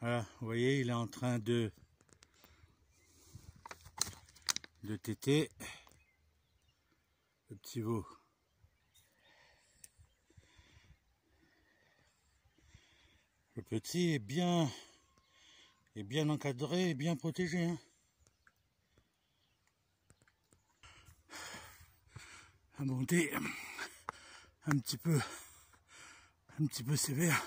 Voilà, ah, vous voyez, il est en train de, de téter le petit veau. Le petit est bien, est bien encadré et bien protégé. Hein. à monter un petit peu un petit peu sévère